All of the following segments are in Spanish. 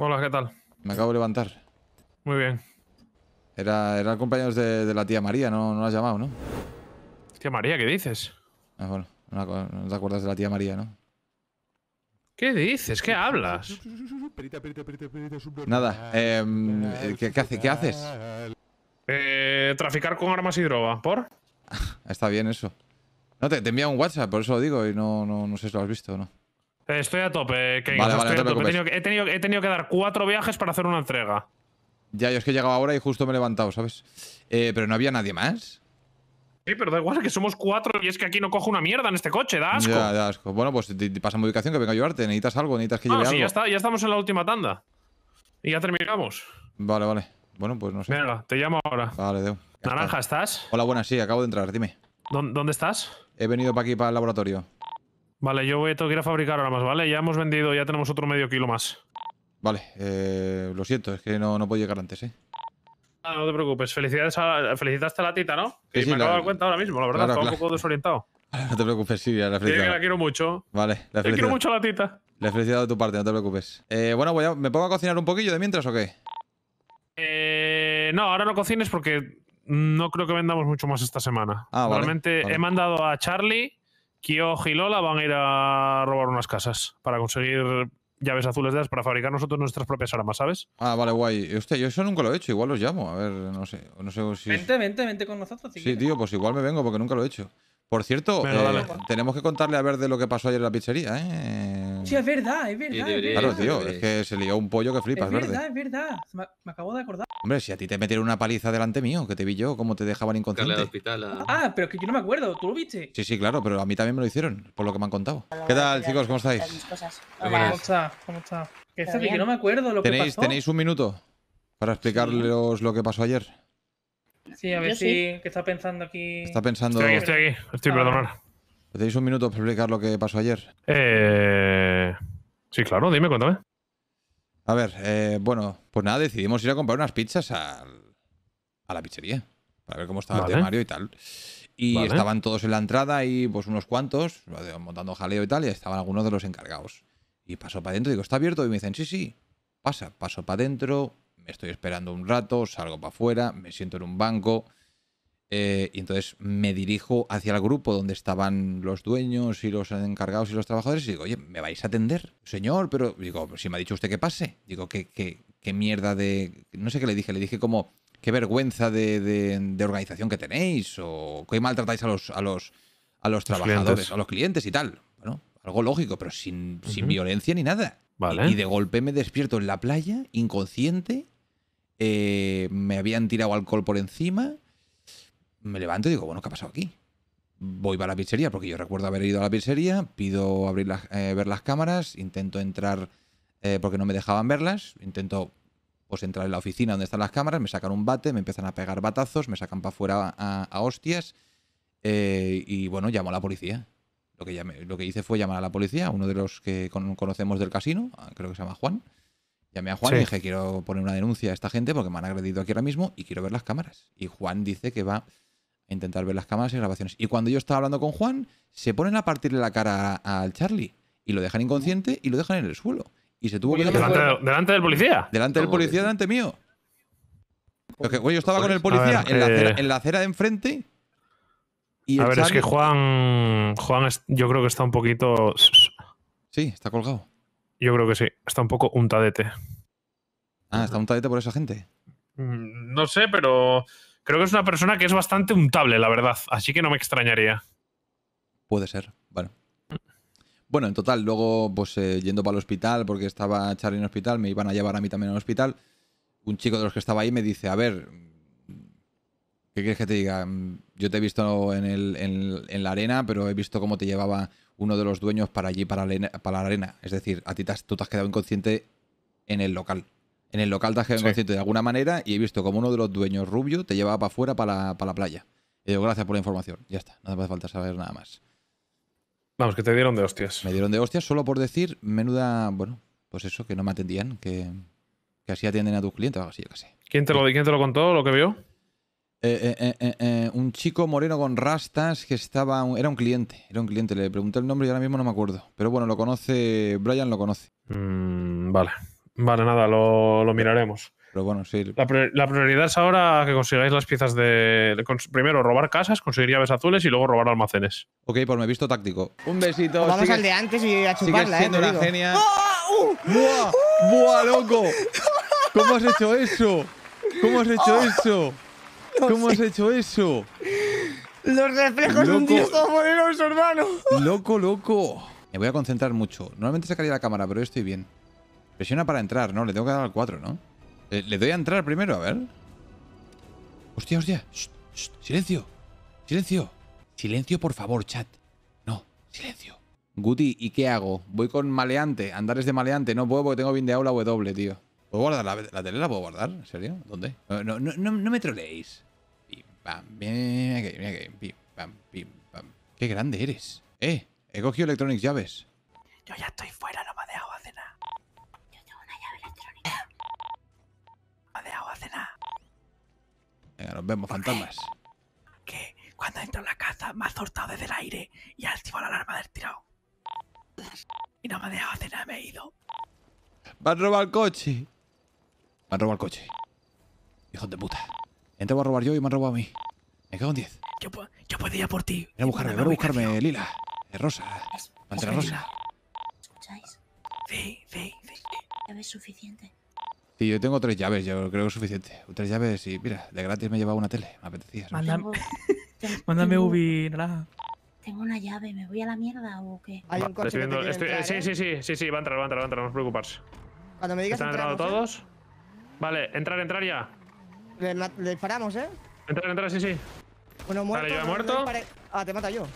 Hola, ¿qué tal? Me acabo de levantar. Muy bien. Era, eran compañeros de, la tía María, no, no la has llamado, ¿no? Tía María, ¿qué dices? Ah, bueno, no te acuerdas de la tía María, ¿no? ¿Qué dices? ¿Qué hablas? Nada, em, eh, ¿qué, ¿qué, haces? Eh, traficar con armas y droga, ¿por? Está bien eso. No, te, te envía un WhatsApp, por eso lo digo, y no, no, no sé si lo has visto o no. Eh, estoy a tope, Vale, He, tenido, que dar cuatro viajes para hacer una entrega. Ya, yo es que he llegado ahora y justo me he levantado, ¿sabes? Eh, pero no había nadie más. Sí, pero da igual que somos cuatro y es que aquí no cojo una mierda en este coche, da asco. Ya, da asco. Bueno, pues te, pasa mi ubicación que venga a ayudarte. Necesitas algo, necesitas que ah, lleve ah, sí, Ya, ya estamos en la última tanda. Y ya terminamos. Vale, vale. Bueno, pues no sé. Venga, te llamo ahora. Vale, deu. Naranja, ¿estás? Hola, buenas, sí, acabo de entrar, dime. ¿Dónde estás? He venido para aquí, para el laboratorio. Vale, yo voy a que ir a fabricar ahora más, ¿vale? Ya hemos vendido, ya tenemos otro medio kilo más. Vale, eh, lo siento, es que no, no puedo llegar antes, ¿eh? Ah, no te preocupes. Felicidades a, felicitaste la tita, ¿no? Que me he acabo cuenta ahora mismo, la verdad, estaba un poco desorientado. No te preocupes, sí, la felicidad Sí, la quiero mucho. Vale, la quiero mucho a la tita. La felicidad de tu parte, no te preocupes. Eh, bueno, voy a, ¿me pongo a cocinar un poquillo de mientras o qué? Eh, no, ahora no cocines porque no creo que vendamos mucho más esta semana. Ah, vale, Realmente he mandado a Charlie Kio y Lola van a ir a robar unas casas para conseguir llaves azules de las para fabricar nosotros nuestras propias armas, ¿sabes? Ah, vale, guay. yo eso nunca lo he hecho, igual los llamo. A ver, no sé, no sé si. Vente, vente, vente con nosotros. sí, tío, pues igual me vengo porque nunca lo he hecho. Por cierto, eh, tenemos que contarle a ver de lo que pasó ayer en la pizzería, ¿eh? Sí, es verdad, es verdad. Claro, tío, es que se lió un pollo que flipas, ¿verdad? Es verdad, es verdad. Me, acabo de acordar. Hombre, si a ti te metieron una paliza delante mío, que te vi yo, cómo te dejaban inconsciente. hospital Ah, pero es que yo no me acuerdo, ¿tú lo viste? Sí, sí, claro, pero a mí también me lo hicieron, por lo que me han contado. ¿Qué tal, chicos? ¿Cómo estáis? ¿Cómo está? ¿Cómo está? Que, que no me acuerdo lo ¿Tenéis, que pasó. ¿Tenéis un minuto para explicarles lo que pasó ayer? Sí, a ver si. ¿Qué está pensando aquí? Está pensando. Estoy aquí, estoy aquí. Estoy, ah, ¿Tenéis un minuto para explicar lo que pasó ayer? Eh, sí, claro, dime, cuéntame. A ver, eh, bueno, pues nada, decidimos ir a comprar unas pizzas a, la pizzería para ver cómo estaba el temario y tal. Y estaban todos en la entrada y pues unos cuantos montando jaleo y tal, y estaban algunos de los encargados. Y pasó para adentro, digo, ¿está abierto? Y me dicen, sí, sí, pasa. Paso para adentro, estoy esperando un rato, salgo para afuera, me siento en un banco. Eh, y entonces me dirijo hacia el grupo donde estaban los dueños y los encargados y los trabajadores y digo, oye, ¿me vais a atender? Señor, pero digo, si me ha dicho usted que pase. Digo, ¿qué, qué, qué mierda de... No sé qué le dije, le dije como, qué vergüenza de, organización que tenéis o qué maltratáis a los, a los, a los, trabajadores, a los clientes y tal. Bueno, algo lógico, pero sin, violencia ni nada. Vale. y de golpe me despierto en la playa, inconsciente, eh, me habían tirado alcohol por encima. Me levanto y digo, bueno, ¿qué ha pasado aquí? Voy para la pizzería, porque yo recuerdo haber ido a la pizzería, pido abrir eh, ver las cámaras, intento entrar eh, porque no me dejaban verlas, intento pues entrar en la oficina donde están las cámaras, me sacan un bate, me empiezan a pegar batazos, me sacan para afuera a, hostias y bueno, llamo a la policía. Lo que, lo que hice fue llamar a la policía, uno de los que conocemos del casino, ah, creo que se llama Juan, Llamé a Juan y dije, quiero poner una denuncia a esta gente porque me han agredido aquí ahora mismo y quiero ver las cámaras. Y Juan dice que va a intentar ver las cámaras y grabaciones. Y cuando yo estaba hablando con Juan, se ponen a partirle la cara al Charlie y lo dejan inconsciente y lo dejan en el suelo. Y se tuvo que... Delante, delante, del policía. Delante del policía, delante mío. Porque, yo estaba con el policía en, la acera, de enfrente a ver, es que Juan, Juan yo creo que está un poquito... Sí, está colgado. Yo creo que sí. Está un poco untadete. Ah, está untadete por esa gente. Mm, no sé, pero creo que es una persona que es bastante untable, la verdad. Así que no me extrañaría. Puede ser, bueno. Bueno, en total, luego, pues eh, yendo para el hospital, porque estaba Charlie en el hospital, me iban a llevar a mí también al hospital. Un chico de los que estaba ahí me dice, a ver, ¿qué quieres que te diga? Yo te he visto en, en la arena, pero he visto cómo te llevaba uno de los dueños para allí, para, la, arena. Es decir, a ti tú te has quedado inconsciente en el local. En el local te has quedado inconsciente de alguna manera y he visto como uno de los dueños rubio te llevaba para afuera, para, la playa. Y digo, gracias por la información. Ya está, no hace falta saber nada más. Vamos, que te dieron de hostias. Me dieron de hostias solo por decir, menuda, bueno, pues eso, que no me atendían, que, así atienden a tus clientes o así, yo qué sé. ¿Quién te, lo, ¿Quién te lo contó, lo que vio? Eh, eh, eh, un chico moreno con rastas que estaba. Era un cliente, era un cliente. Le pregunté el nombre y ahora mismo no me acuerdo. Pero bueno, lo conoce. Brian lo conoce. Mm, vale. Vale, nada, lo, miraremos. Pero bueno, sí. La, prioridad es ahora que consigáis las piezas de, primero robar casas, conseguir llaves azules y luego robar almacenes. Ok, por pues me he visto táctico. Un besito. vamos al de antes y a chuparla, siendo eh, una genia. ¡Ah! ¡Uh! loco! ¿Cómo has hecho eso? ¿Cómo has hecho ¡Ah! eso? ¿Cómo has hecho eso? Los reflejos de un dios poderoso, hermano. Loco, loco. Me voy a concentrar mucho. Normalmente sacaría la cámara, pero estoy bien. Presiona para entrar, ¿no? Le tengo que dar al 4, ¿no? Eh, le, doy a entrar primero, a ver. Hostia, hostia. Silencio. Silencio. Silencio, por favor, chat. No, silencio. Guti, ¿y qué hago? Voy con maleante, andares de maleante. No puedo porque tengo bien de aula W, tío. ¿Puedo guardar la, tele? ¿La puedo guardar? ¿En serio? ¿Dónde? No, no me troleéis que, Qué grande eres. Eh, he cogido ya Llaves. Yo ya estoy fuera, no me ha dejado hacer nada. Yo tengo una llave electrónica. Me ha dejado hacer nada. Venga, nos vemos, fantasmas. Que cuando entro en la casa me ha soltado desde el aire y ha activado la alarma del tirado. Y no me ha dejado hacer nada, me he ido. Me han robado el coche. Me han robado el coche. ¡Hijo de puta. Entra a robar yo y me han robado a mí. Me quedo en 10. Yo, yo podía por ti. Voy a buscarme, ven a buscarme, Lila. Es eh, Rosa. Mantra Rosa. ¿Escucháis? Sí, sí, sí. Llave suficiente. Sí, yo tengo tres llaves, yo creo que es suficiente. Tres llaves y mira, de gratis me he llevado una tele, me apetecía. Mándame, Mándame Ubi, naranja. Tengo una llave, ¿me voy a la mierda o qué? Hay un coche este, sí, sí, ¿eh? sí, sí, sí, va a entrar, va a entrar, va a entrar, no os preocupéis. Cuando me digas ¿Están entrando ¿eh? todos? Vale, entrar, entrar ya. Le, disparamos, ¿eh? Entra, entra, sí, sí. Bueno, muerto. yo he muerto. ah, te mata yo.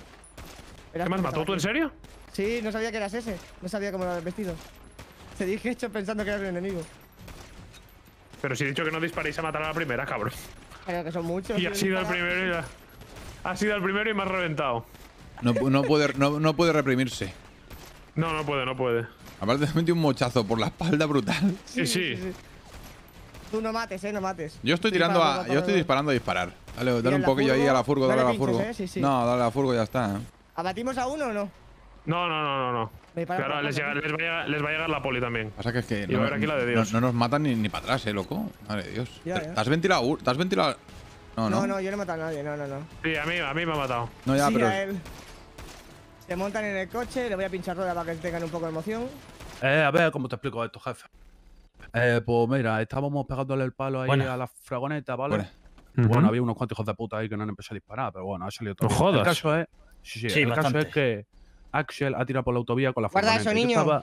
¿Te ¿Qué más mató tú, en serio? Sí, no sabía que eras ese. No sabía cómo lo habías vestido. Te dije hecho pensando que eras el enemigo. Pero si he dicho que no disparéis a matar a la primera, cabrón. Claro que son muchos. Y ha sido el primero y Ha sido el primero y me has reventado. No, no, puede, no, puede reprimirse. No, no puede, no puede. Aparte, te metió un mochazo por la espalda brutal. sí, sí. Tú no mates, eh, no mates. Yo estoy, tirando a. Yo estoy disparando a disparar. Dale, dale un poquillo ahí a la furgo, dale, a la furgo. Eh, no, dale a la furgo, ya está. Eh. ¿Abatimos a uno o no? No, no, no, no. no. Claro, les, va a llegar, la poli también. Pasa que es que no, nos matan ni, ni, para atrás, eh, loco. Madre de Dios. ¿Te has ventilado? ¿Te ventilado? No, no. No, yo no he matado a nadie, no, no, no. Sí, a mí, a mí me ha matado. No, ya, pero. A él. Se montan en el coche, le voy a pinchar rueda para que tengan un poco de emoción. Eh, a ver cómo te explico esto, jefe. Eh, pues mira, estábamos pegándole el palo ahí a la fragoneta, ¿vale? Bueno, había unos cuantos hijos de puta ahí que no han empezado a disparar, pero bueno, ha salido todo. Jodas. El caso es, sí, sí, el caso es que Axel ha tirado por la autovía con la Guarda Eso, niño.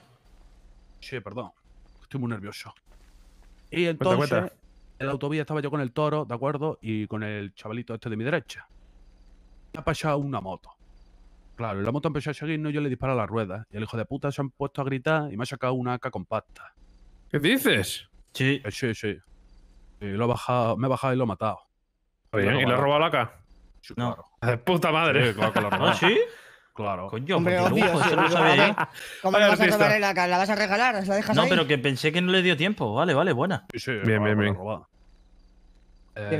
Sí, perdón. Estoy muy nervioso. Y entonces, en la autovía estaba yo con el toro, ¿de acuerdo? Y con el chavalito este de mi derecha. Ha pasado una moto. Claro, la moto empezó a seguirnos y yo le disparo a la rueda. Y el hijo de puta se han puesto a gritar y me ha sacado una AK compacta. ¿Qué dices? Eh, sí. Sí, sí. lo me he bajado y lo he matado. ¿Y le ha robado la AK? no. De puta madre. claro que lo ¿Ah, sí? Claro. Coño, Hombre, yo. ¿Cómo vas a robar el AK? ¿La vas a regalar? ¿La dejas no, pero que pensé que no le dio tiempo. Vale, vale, buena. Sí, sí, bien, bien, bien. Bien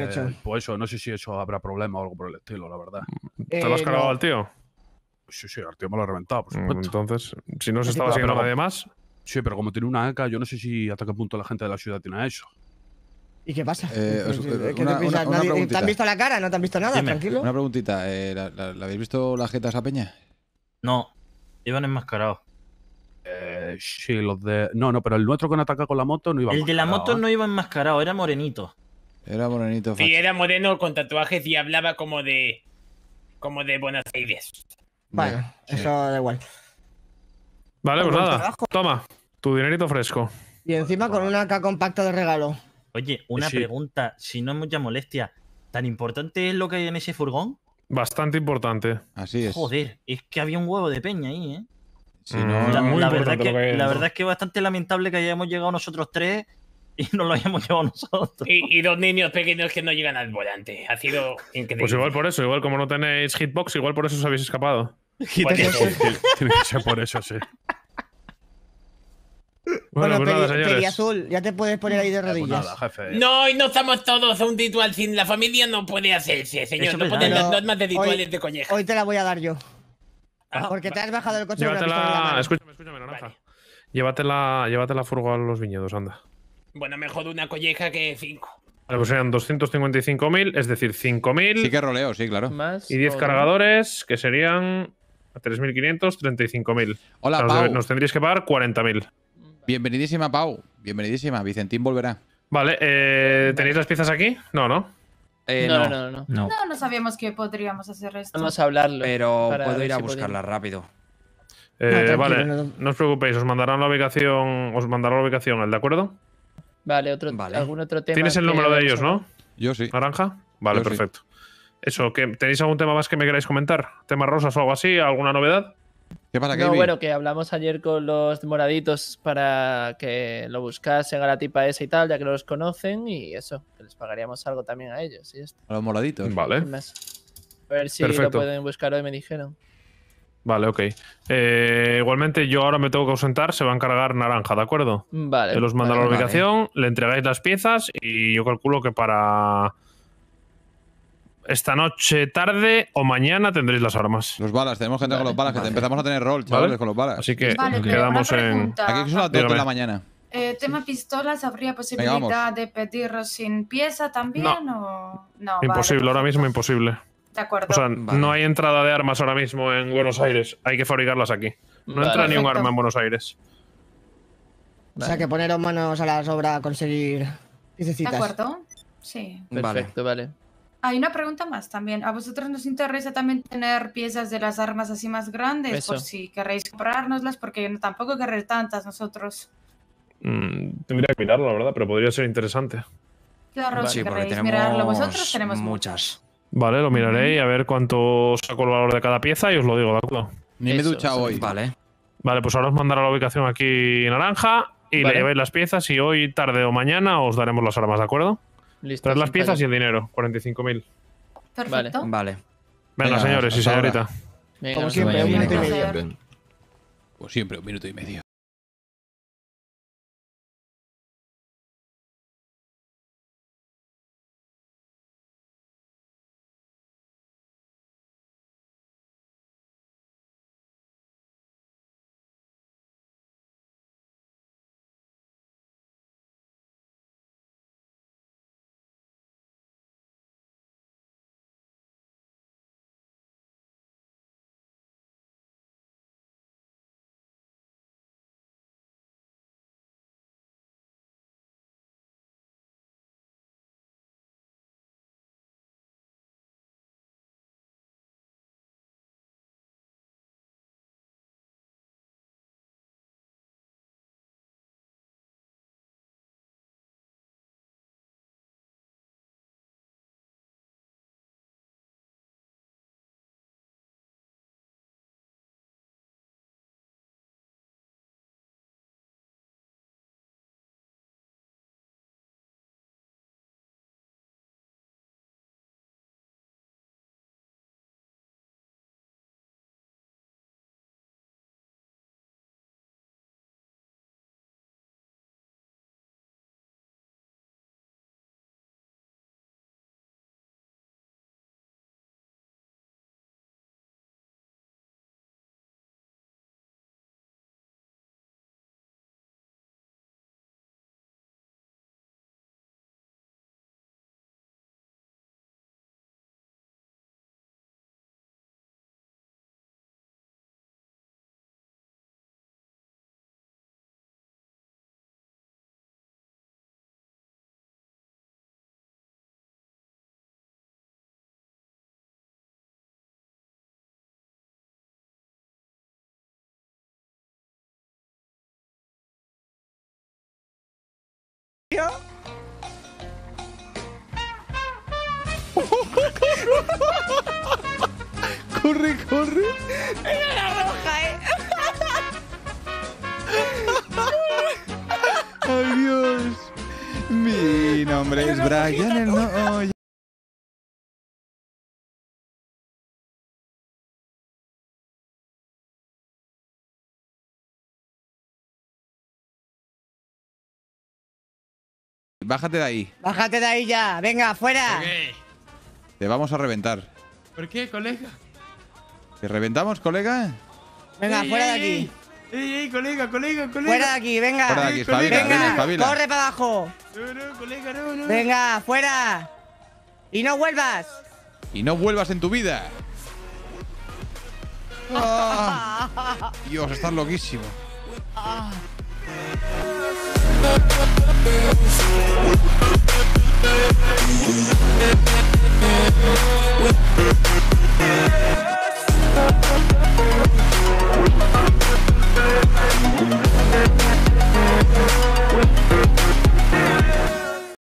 eh, hecho. Pues eso, no sé si eso habrá problema o algo por el estilo, la verdad. ¿Te lo has eh, cargado al tío? Sí, sí, al tío me lo ha reventado, por mm, supuesto. Entonces, si no se pues estaba nada de más. Sí, pero como tiene una AK, yo no sé si hasta qué punto la gente de la ciudad tiene eso. ¿Y qué pasa? te han visto la cara? ¿No te han visto nada? Tranquilo. Una preguntita. Eh, ¿la, habéis visto la jeta esa peña? No. Iban enmascarados. Eh, sí, los de... No, no, pero el nuestro con ataca con la moto no iba El de la moto ¿eh? no iba enmascarado, era morenito. Era morenito. Sí, era moreno con tatuajes y hablaba como de... Como de Buenos Aires. Vale, eso da igual. Vale, pues nada. Toma. Tu dinerito fresco. Y encima con una AK compacta de regalo. Oye, una pregunta, si no es mucha molestia, ¿tan importante es lo que hay en ese furgón? Bastante importante. Así es. Joder, es que había un huevo de peña ahí, ¿eh? Sí, no, la, verdad, es que bastante lamentable que hayamos llegado nosotros tres y no lo hayamos llevado nosotros. Y, y, dos niños pequeños que no llegan al volante. Ha sido increíble. Pues igual por eso, igual como no tenéis hitbox, igual por eso os habéis escapado. Tiene que ser por eso, sí. Bueno, bueno pues azul, ya te puedes poner ahí de ah, pues rodillas. No, y no estamos todos un ritual sin la familia, no puede hacerse, señor. No es más de rituales hoy, de colleja. Hoy te la voy a dar yo. Ah, porque te has bajado el coche llévatela, la la... Escúchame, escúchame, naranja. Llévatela, llévatela furgo a los viñedos, anda. Bueno, mejor una colleja que cinco. Vale, pues serían 255.000, es decir, 5.000. Sí que roleo, sí, claro. y 10 cargadores, que serían 3.500, 35.000. Hola, o nos, nos, tendríais que pagar 40.000. Bienvenidísima, Pau. Bienvenidísima. Vicentín volverá. Vale, eh, ¿tenéis las piezas aquí? Eh, no, no. no, no. No, no, no, no, sabíamos que podríamos hacer esto. Vamos a hablarlo. Pero puedo ir a buscarla rápido. Eh, vale, no, os preocupéis, os mandarán la ubicación, os mandará la ubicación, ¿el de acuerdo? Vale, otro, algún otro tema. Tienes el número de ellos, ¿no? Yo sí. ¿Naranja? Vale, perfecto. Eso, ¿tenéis algún tema más que me queráis comentar? ¿Temas rosas o algo así? ¿Alguna novedad? ¿Qué pasa, No, bueno, que hablamos ayer con los moraditos para que lo buscasen a la tipa esa y tal, ya que los conocen y eso, que les pagaríamos algo también a ellos. Y A los moraditos. Vale. A ver si lo pueden buscar hoy, me dijeron. Vale, ok. Eh, igualmente, yo ahora me tengo que ausentar, se va a encargar Naranja, ¿de acuerdo? Vale. Yo los mando la ubicación, le entregáis las piezas y yo calculo que para esta noche tarde o mañana tendréis las armas. Los balas, tenemos gente con los balas, empezamos a tener rol, con los balas. Así que quedamos en. Aquí son las de la mañana. Eh, tema pistolas, ¿habría posibilidad de pedirlos sin pieza también? O... no imposible, ahora mismo imposible. De acuerdo. O sea, no hay entrada de armas ahora mismo en Buenos Aires. Hay que fabricarlas aquí. No entra ni un arma en Buenos Aires. O sea, que poneros manos a la obra a conseguir. De acuerdo. Sí. Perfecto, vale. Hay una pregunta más también. A vosotros nos interesa también tener piezas de las armas así más grandes, por si queréis comprárnoslas, porque yo tampoco querré tantas nosotros. Mm, tendría que mirarlo, la verdad, pero podría ser interesante. Claro, si mirarlo vosotros, tenemos muchas. Vale, lo miraré y a ver cuánto saco el valor de cada pieza y os lo digo, ¿de acuerdo? Ni me ducha hoy. Vale. Vale, pues ahora os mandará la ubicación aquí naranja y le lleváis las piezas y hoy, tarde o mañana, os daremos las armas, ¿de acuerdo? Listo, las piezas y el dinero, 45.000. Perfecto. Vale. Venga, Venga señores, y señorita. Como siempre, un minuto y medio. Como siempre, un minuto y medio. corre, corre. Era la roja, eh. Adiós. Mi nombre es Brian. El no... bájate de ahí. Bájate de ahí ya. Venga, fuera. Te vamos a reventar. ¿Por qué, colega? ¿Te reventamos, colega? Venga, fuera de aquí. Ey, colega, colega, colega. Fuera de aquí, venga. venga, corre para abajo. No, no, colega, no, no. Venga, fuera. Y no vuelvas. Y no vuelvas en tu vida. Ah. Dios, estás loquísimo. Ah. Yeah.